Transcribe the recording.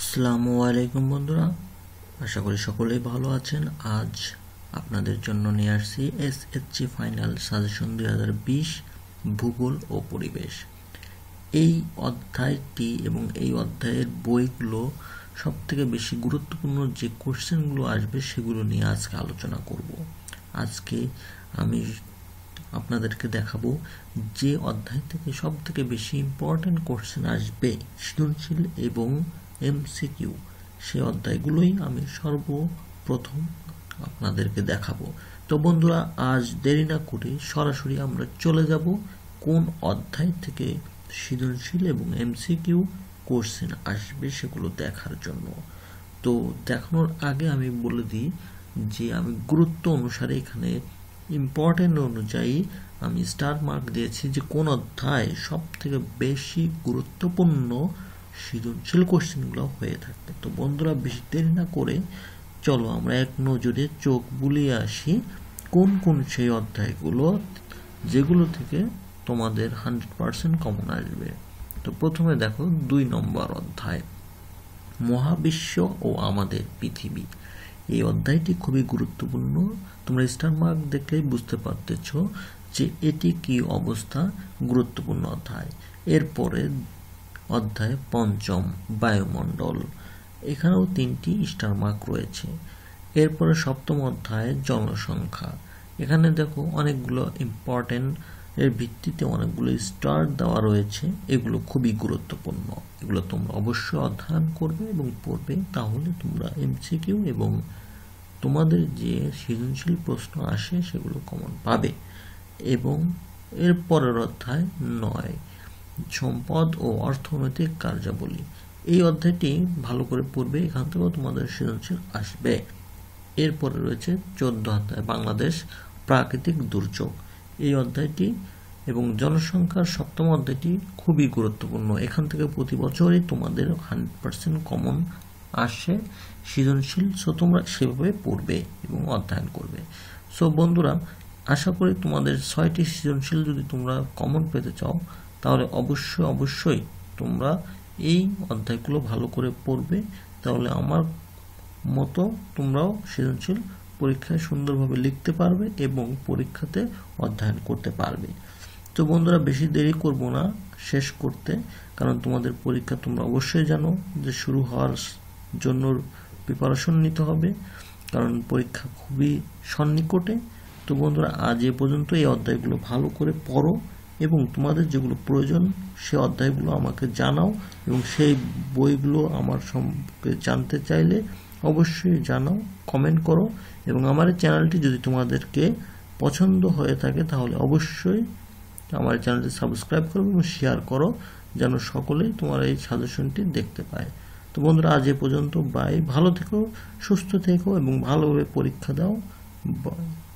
আসসালামু আলাইকুম বন্ধুরা আশা করি সকলেই ভালো আছেন আজ আপনাদের জন্য নিয়ে আসছি এসএসসি ফাইনাল সাজেশন দুই হাজার বিশ ভূগোল ও পরিবেশ এই অধ্যায়টি এবং এই অধ্যায়ের বইগুলো সব থেকে বেশি গুরুত্বপূর্ণ যে কোশ্চেনগুলো আসবে সেগুলো নিয়ে আজকে আলোচনা করব আজকে আমি আপনাদেরকে দেখাবো যে অধ্যায় থেকে সব থেকে বেশি ইম্পর্ট্যান্ট কোশ্চেন আসবে সৃজনশীল এবং এমসিকিউ সে অধ্যায়গুলোই আমি সর্বপ্রথম আপনাদেরকে দেখাবো তো বন্ধুরা আজ দেরি না করে সরাসরি আমরা চলে যাব কোন অধ্যায় থেকে সৃজনশীল এবং এমসিকিউ কোশ্চেন আসবে সেগুলো দেখার জন্য তো দেখানোর আগে আমি বলে দিই যে আমি গুরুত্ব অনুসারে এখানে ইম্পর্টেন্ট অনুযায়ী আমি স্টার মার্ক দিয়েছি যে কোন অধ্যায় সব থেকে বেশি গুরুত্বপূর্ণ সৃজনশীল কোশ্চেনগুলো হয়ে থাকে তো বন্ধুরা বেশি দেরি না করে চলো আমরা এক নজরে চোখ বুলিয়ে আসি কোন কোন সেই অধ্যায়গুলো যেগুলো থেকে তোমাদের হান্ড্রেড পারসেন্ট কমন আসবে তো প্রথমে দেখো দুই নম্বর অধ্যায় মহাবিশ্ব ও আমাদের পৃথিবী এই অধ্যায়টি খুবই গুরুত্বপূর্ণ তোমরা স্টার মার্ক দেখলেই বুঝতে পারতেছ যে এটি কি অবস্থা গুরুত্বপূর্ণ অধ্যায় এরপরে অধ্যায় পঞ্চম বায়ুমণ্ডল এখানেও তিনটি স্টার মার্ক রয়েছে এরপরে সপ্তম অধ্যায় জনসংখ্যা এখানে দেখো অনেকগুলো ইম্পর্টেন্ট এর ভিত্তিতে অনেকগুলো স্টার দেওয়া রয়েছে এগুলো খুবই গুরুত্বপূর্ণ এগুলো তোমরা অবশ্যই অধ্যয়ন করবে এবং পড়বে তাহলে তোমরা এমসিকিউ এবং তোমাদের যে সৃজনশীল প্রশ্ন আসে সেগুলো কমন পাবে এবং এর পরের অধ্যায় নয় সম্পদ ও অর্থনৈতিক কার্যাবলী এই অধ্যায়টি ভালো করে পড়বে এখান থেকেও তোমাদের সৃজনশীল আসবে এরপরে রয়েছে চোদ্দ অধ্যায় বাংলাদেশ প্রাকৃতিক দুর্যোগ এই অধ্যায়টি এবং জনসংখ্যার সপ্তম অধ্যায়টি খুবই গুরুত্বপূর্ণ এখান থেকে প্রতি বছরই তোমাদের হান্ড্রেড পার্সেন্ট কমন আসে সৃজনশীল সো তোমরা সেভাবে পড়বে এবং অধ্যয়ন করবে সো বন্ধুরা আশা করি তোমাদের ছয়টি সৃজনশীল যদি তোমরা কমন পেতে চাও তাহলে অবশ্যই অবশ্যই তোমরা এই অধ্যায়গুলো ভালো করে পড়বে তাহলে আমার মতো তোমরাও সৃজনশীল পরীক্ষায় সুন্দরভাবে লিখতে পারবে এবং পরীক্ষাতে অধ্যয়ন করতে পারবে তো বন্ধুরা বেশি দেরি করব না শেষ করতে কারণ তোমাদের পরীক্ষা তোমরা অবশ্যই জানো যে শুরু হওয়ার জন্য প্রিপারেশন নিতে হবে কারণ পরীক্ষা খুবই সন্নিকটে তো বন্ধুরা আজ এ পর্যন্ত এই অধ্যায়গুলো ভালো করে পড়ো এবং তোমাদের যেগুলো প্রয়োজন সে অধ্যায়গুলো আমাকে জানাও এবং সেই বইগুলো আমার সম্পর্কে জানতে চাইলে অবশ্যই জানাও কমেন্ট করো এবং আমার চ্যানেলটি যদি তোমাদেরকে পছন্দ হয়ে থাকে তাহলে অবশ্যই আমার চ্যানেলটি সাবস্ক্রাইব করো এবং শেয়ার করো যেন সকলেই তোমার এই সাজেশনটি দেখতে পায় তো বন্ধুরা আজ এ পর্যন্ত বাই ভালো থেকো সুস্থ থেকো এবং ভালোভাবে পরীক্ষা দাও বাই